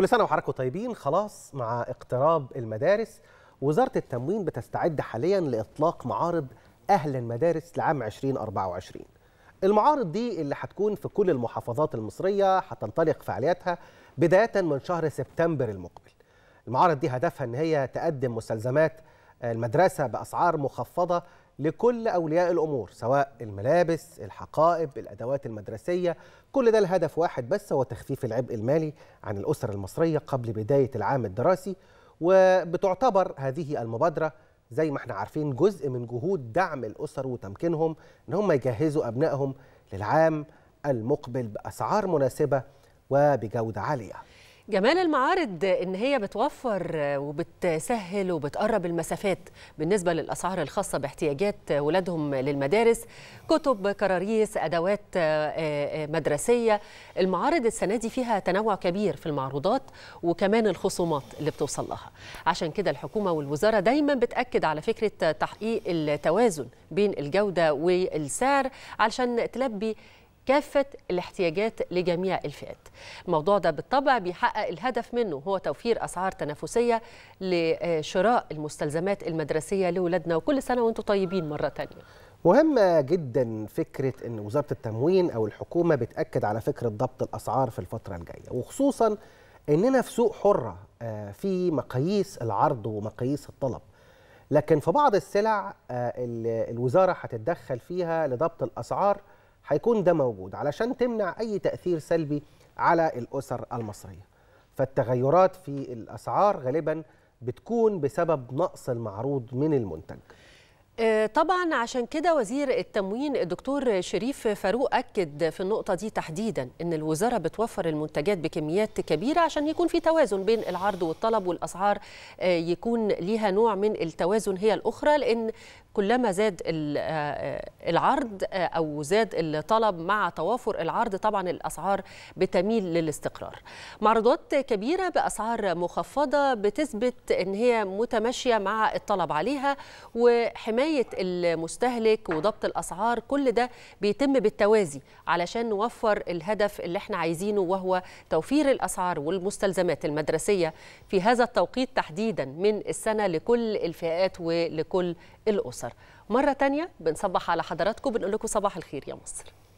كل سنة وحضراتكم طيبين خلاص مع اقتراب المدارس وزارة التموين بتستعد حاليا لإطلاق معارض أهل المدارس لعام 2024 المعارض دي اللي هتكون في كل المحافظات المصرية هتنطلق فعالياتها بداية من شهر سبتمبر المقبل المعارض دي هدفها أن هي تقدم مستلزمات المدرسة بأسعار مخفضة لكل أولياء الأمور سواء الملابس الحقائب الأدوات المدرسية كل ده الهدف واحد بس هو تخفيف العبء المالي عن الأسر المصرية قبل بداية العام الدراسي وبتعتبر هذه المبادرة زي ما احنا عارفين جزء من جهود دعم الأسر وتمكينهم أن هم يجهزوا أبنائهم للعام المقبل بأسعار مناسبة وبجودة عالية جمال المعارض ان هي بتوفر وبتسهل وبتقرب المسافات بالنسبه للاسعار الخاصه باحتياجات ولادهم للمدارس كتب كراريس ادوات آه، آه، مدرسيه المعارض السنه دي فيها تنوع كبير في المعروضات وكمان الخصومات اللي بتوصل لها عشان كده الحكومه والوزاره دايما بتاكد على فكره تحقيق التوازن بين الجوده والسعر علشان تلبي كافة الاحتياجات لجميع الفئات الموضوع ده بالطبع بيحقق الهدف منه هو توفير أسعار تنافسية لشراء المستلزمات المدرسية لولادنا وكل سنة وانتم طيبين مرة تانية مهمة جدا فكرة أن وزارة التموين أو الحكومة بتأكد على فكرة ضبط الأسعار في الفترة الجاية وخصوصا أننا في سوق حرة آه، في مقاييس العرض ومقاييس الطلب لكن في بعض السلع آه، الوزارة هتتدخل فيها لضبط الأسعار هيكون ده موجود علشان تمنع أي تأثير سلبي على الأسر المصرية فالتغيرات في الأسعار غالبا بتكون بسبب نقص المعروض من المنتج آه، طبعا عشان كده وزير التموين الدكتور شريف فاروق اكد في النقطه دي تحديدا ان الوزاره بتوفر المنتجات بكميات كبيره عشان يكون في توازن بين العرض والطلب والاسعار آه، يكون ليها نوع من التوازن هي الاخرى لان كلما زاد آه، العرض او زاد الطلب مع توافر العرض طبعا الاسعار بتميل للاستقرار. معروضات كبيره باسعار مخفضه بتثبت ان هي متماشيه مع الطلب عليها وحمايه حماية المستهلك وضبط الأسعار كل ده بيتم بالتوازي علشان نوفر الهدف اللي احنا عايزينه وهو توفير الأسعار والمستلزمات المدرسية في هذا التوقيت تحديدا من السنة لكل الفئات ولكل الأسر مرة تانية بنصبح على حضراتكم بنقول لكم صباح الخير يا مصر